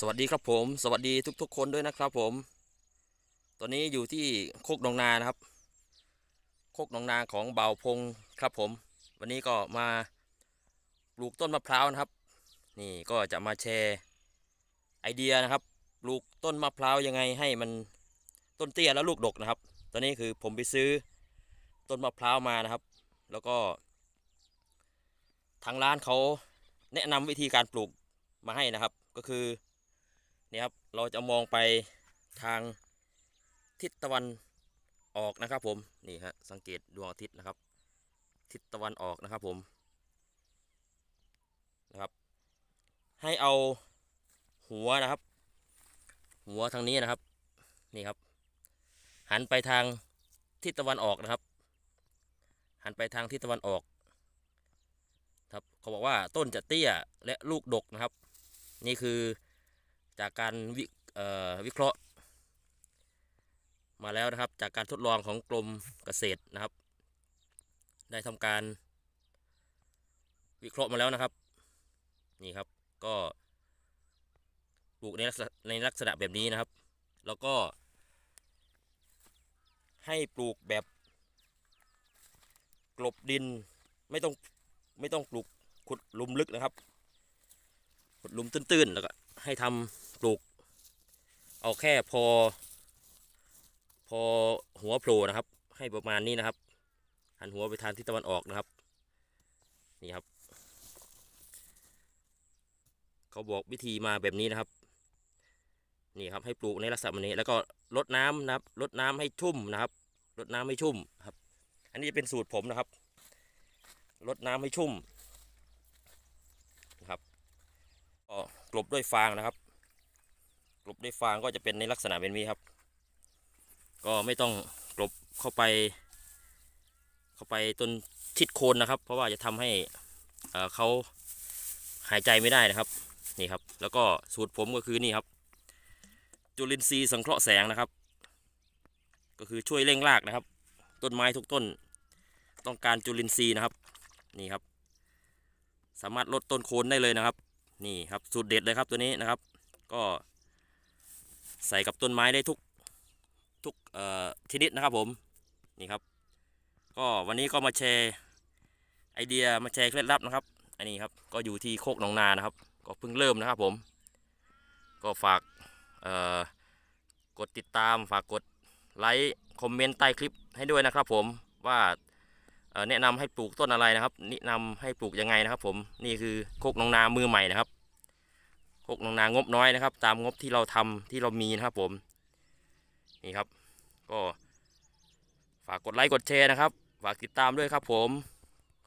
สวัสดีครับผมสวัสดีทุก ๆ คนด้วยนะครับผม ตอนนี้อยู่ที่โคกหนองนานะครับโคกหนองนาของเบาพงครับผมวันนี้ก็มา ปลูกต้นมะพร้าวนะครับนี่ก็จะมาแชร์ไอเดียนะครับ ปลูกต้นมะพร้าวยังไงให้มันต้นเตี้ยแล้วลูกดกนะครับตอนนี้คือผมไปซื้อ ต้นมะพร้าวมานะครับแล้วก็ ทางร้านเขาแนะนำวิธีการปลูกมาให้นะครับ ก็คือนี่ครับเราจะมองไปทางทิศตะวันออกนะครับผมนี่ฮะสังเกตดวงอาทิตย์นะครับทิศตะวันออกนะครับผมนะครับ ให้เอาหัวนะครับ หัวทางนี้นะครับนี่ครับ หันไปทางทิศตะวันออกนะครับ หันไปทางทิศตะวันออกครับเขาบอกว่าต้นจะเตี้ยและลูกดกนะครับ นี่คือจากการวิวเคราะห์มาแล้วนะครับ จากการทดลองของกรมเกษตรนะครับ ได้ทำการ วิเคราะห์มาแล้วนะครับ นี่ครับก็ ปลูกในลักษณะในลักษณะแบบนี้นะครับ แล้วก็ ให้ปลูกแบบ กลบดินไม่ต้องไม่ต้องปลูกขุดลุมลึกนะครับขุดลุมตื้นๆแล้วก็ ให้ทำปลูก เอาแค่พอ พอหัวโผล่นะครับให้ประมาณนี้นะครับหันหัวไปทางทิศตะวันออกนะครับ นี่ครับเขาบอกวิธีมาแบบนี้นะครับ นี่ครับให้ปลูกในลักษณะนี้ แล้วก็ลดน้ำนะครับลดน้ำให้ชุ่มนะครับลดน้ำให้ชุ่มครับ อันนี้จะเป็นสูตรผมนะครับลดน้ำให้ชุ่มนะครับก็กลบด้วยฟางนะครับกลบด้วยฟางก็จะเป็นในลักษณะเป็นนี้ครับ ก็ไม่ต้องกลบเข้าไป เข้าไปจนชิดโคนนะครับ เพราะว่าจะทำให้เขาหายใจไม่ได้นะครับ นี่ครับ แล้วก็สูตรผมก็คือนี่ครับ จุลินทรีย์สังเคราะห์แสงนะครับ ก็คือช่วยเร่งรากนะครับ ต้นไม้ทุกต้น ต้องการจุลินทรีย์นะครับ นี่ครับ สามารถลดต้นโคนได้เลยนะครับ นี่ครับ สูตรเด็ดเลย ครับตัวนี้นะครับ ก็ใส่กับต้นไม้ได้ทุกทุกชนิดนะครับผมนี่ครับก็วันนี้ก็มาแชร์ไอเดียมาแชร์เคล็ดลับนะครับ อันนี้ครับก็อยู่ที่โคกหนองนานะครับ ก็เพิ่งเริ่มนะครับผมก็ฝากกดติดตามฝากกดไลค์คอมเมนต์ใต้คลิปให้ด้วยนะครับ ผมว่าแนะนำให้ปลูกต้นอะไรนะครับแนะนำให้ปลูกยังไงนะครับ ผมนี่คือโคกนองนามือใหม่นะครับหกนางนางบน้อยนะครับ ตามงบที่เราทำที่เรามีนะครับผม นี่ครับ ก็ฝากกดไลค์กดแชร์นะครับ ฝากติดตามด้วยครับผม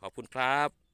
ขอบคุณครับ